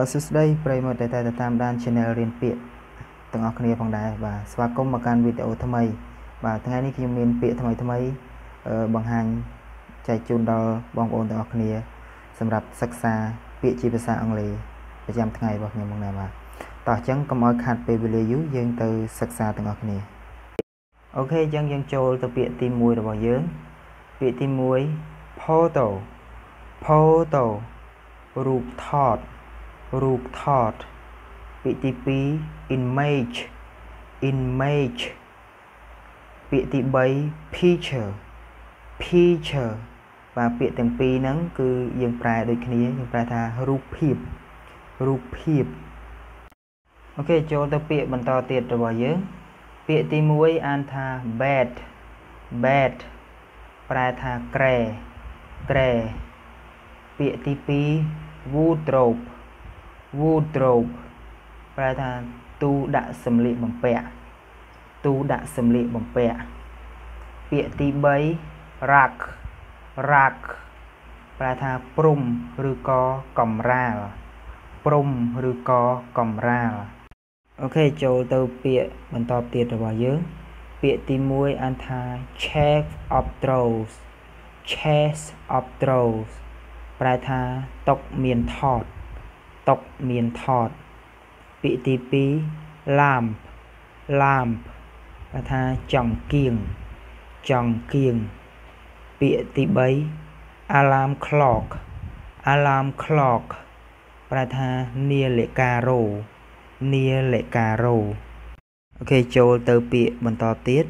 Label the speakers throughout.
Speaker 1: បាទសួស្តីប្រិយមិត្តដែលតែតាមដាន Channel រៀនពាក្យទាំងអស់គ្នាផងដែរបាទស្វាគមន៍មកកាន់វីដេអូថ្មី បាទថ្ងៃនេះខ្ញុំមាន ពាក្យថ្មីថ្មីបង្ហាញចែកជូនដល់បងប្អូនទាំងអស់គ្នា សម្រាប់សិក្សា ពាក្យជាភាសា អង់គ្លេសប្រចាំថ្ងៃរបស់ខ្ញុំមកដែរបាទតោះអញ្ចឹងកុំឲ្យខាត់ពេលវេលាយូរយើង ទៅសិក្សាទាំងអស់គ្នាអូខេអញ្ចឹងយើងចូល ទៅពាក្យទី1របស់យើង ពាក្យទី1 photo photo រូបថតរូបថតពាក្យទី2 image image ពាក្យទី3 picture picture បាទពាក្យទាំងពីរហ្នឹងគឺយើងប្រែដូចគ្នាយើងប្រែថារូបភាពរូបភាពអូខេចូលទៅពាក្យបន្តទៀតរបស់យើង ពាក្យទី1អានថា bad bad ប្រែថាក្រែក្រែពាក្យទី2 wardrobe wardrobe ប្រែថាទូដាក់សម្លៀកបំពាក់ទូដាក់សម្លៀកបំពាក់ពាក្យទី3 rack rack ប្រែថាព្រំឬក៏កំរាលព្រំឬក៏កំរាលអូខេចូលទៅពាក្យបន្តទៀតរបស់យើង ពាក្យទី1អានថា chef of throws chest of throws ប្រែថាតុកមានថតតុកមានថតពាក្យទី2 lamp lamp គេថាចង្កៀងចង្កៀងពាក្យទី3 alarm clock alarm clock ប្រែថានាឡិការោនាឡិការោអូខេចូលទៅពាក្យបន្តទៀត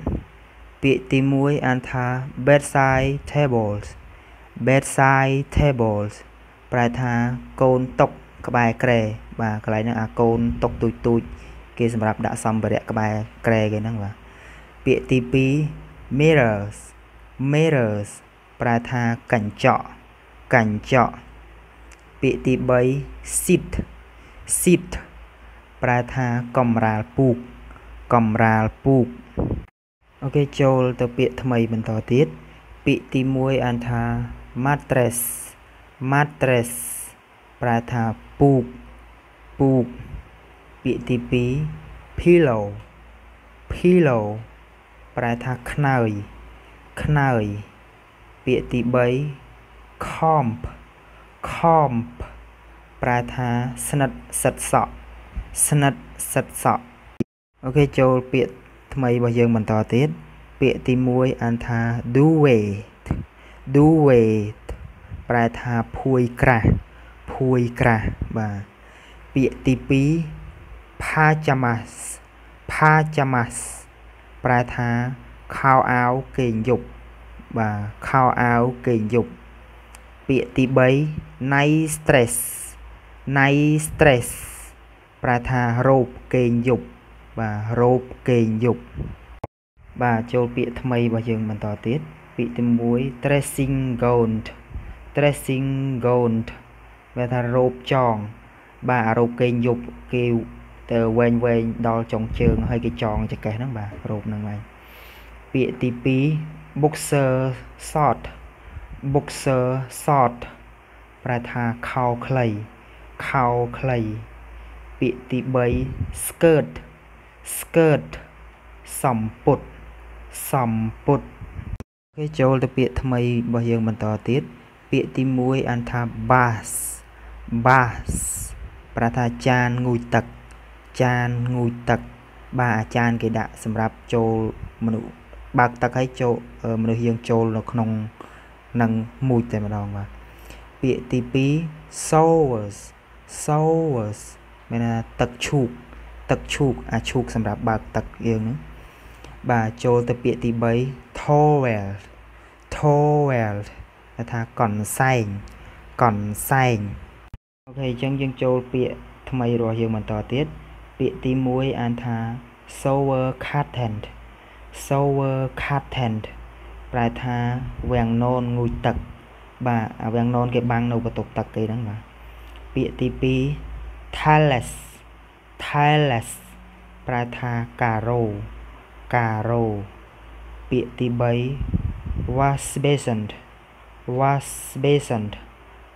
Speaker 1: ពាក្យទី1អានថា bedside tables bedside tables ប្រែថាកូនតុកក្បែរក្រែបាទកន្លែងហ្នឹងអាកូនຕົកទូចទូចគេសម្រាប់ដាក់សម្ភារៈក្បែរក្រែគេហ្នឹងបាទពាក្យទី2 mirrors mirrors ប្រែថាកញ្ចក់កញ្ចក់ពាក្យទី3 sit sit ប្រែថាកំរាលពូកកំរាលពូកអូខេចូល ទៅពាក្យថ្មីបន្តទៀតពាក្យទី1អានថា mattress mattress ប្រែថាពូកពូកពាក្យទី2 pillow pillow ប្រែថាខ្នើយខ្នើយពាក្យទី3 comp comp ប្រែថាស្និទ្ធសិតសក់ស្និទ្ធសិតសក់អូខេចូលពាក្យថ្មីរបស់យើងបន្តទៀតពាក្យទី1អានថា do weight do weight ប្រែថាភួយក្រាស់ភួយក្រាស់បាទពាក្យទី2 pajamas pajamas ប្រែថាខោអាវគេងយប់បាទខោអាវគេងយប់ពាក្យទី3 night stress night stress ប្រែថារោបគេងយប់បាទរោបគេងយប់បាទចូលពាក្យថ្មីរបស់យើងបន្តទៀត ពាក្យទី1 dressing gown dressing gown វាថារោបចង បាទអារោបគេយប់គេទៅវែងវែងដល់ចុងជើង ហើយគេចងចង្កេះហ្នឹងបាទរោបហ្នឹងហើយពាក្យទី2 boxer short boxer short ប្រែថាខោខ្លីខោខ្លីពាក្យទី3 skirt skirt សំពុតសំពុតគេចូលទៅពាក្យថ្មីរបស់យើងបន្តទៀតពាក្យទី1អានថា bass bath ប្រែថាចានងូតទឹកចានងូតទឹកបាទអាចារ្យគេដាក់សម្រាប់ចូលមនុស្សបើកទឹកឲ្យចូលមនុស្សយើងចូលនៅក្នុងនឹងមួយតែម្ដងបាទពាក្យទី2 sowers sowers មានថាទឹកឈូកទឹកឈូកអាឈូកសម្រាប់បើកទឹកយើងហ្នឹងបាទចូលទៅពាក្យទី3 towel towel ថាកន្សែងកន្សែងអូខេអញ្ចឹងយើងចូលពាក្យថ្មីរបស់យើងបន្តទៀតពាក្យទី1អានថា sower curtain sower curtain ប្រែថាវាំងណូនងូតទឹក បាទអាវាំងណូនគេបាំងនៅបន្ទប់ទឹកគេហ្នឹងបាទពាក្យទី2 talus talus ប្រែថាការ៉ូការ៉ូពាក្យទី3 wash basin wash basin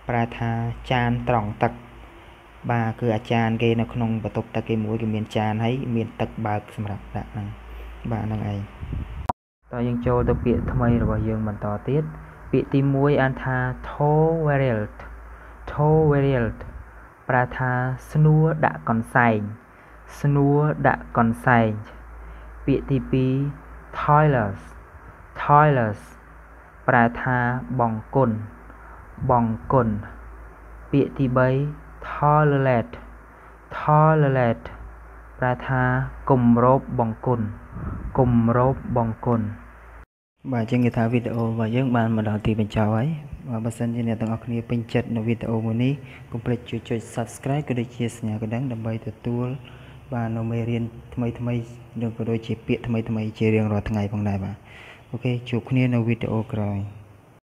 Speaker 1: ប្រែថាចានត្រង់ទឹក បាទគឺអាចារ្យគេនៅក្នុងបន្ទប់ទឹកគេមួយគេមានចានហើយមានទឹកបើកសម្រាប់ដាក់ហ្នឹងបាទហ្នឹងឯងតើយើងចូលទៅពាក្យថ្មីរបស់យើងបន្តទៀត ពាក្យទី1អានថា tolerate tolerate ប្រែថាស្នួរដាក់កន្សែងស្នួរដាក់កន្សែងពាក្យទី2 toilers toilers ប្រែថាបង្គន់បង្គន់ពាក្យទី3 tolerate tolerate ប្រែថាគំរោបបង្គន់គំរោបបង្គន់បាទជាងគេថាវីដេអូរបស់យើងបានមកដល់ទីបញ្ចប់ហើយបាទបើសិនជាអ្នកទាំងអស់គ្នាពេញចិត្តនៅវីដេអូមួយនេះកុំភ្លេចជួយចុច Subscribe ក៏ដូចជាសញ្ញាកណ្ដឹងដើម្បីទទួលបាទនៅមេរៀនថ្មីថ្មីនិងក៏ដូចជាពាក្យថ្មីថ្មី ជារៀងរាល់ថ្ងៃផងដែរបាទអូខេជួបគ្នានៅវីដេអូក្រោយ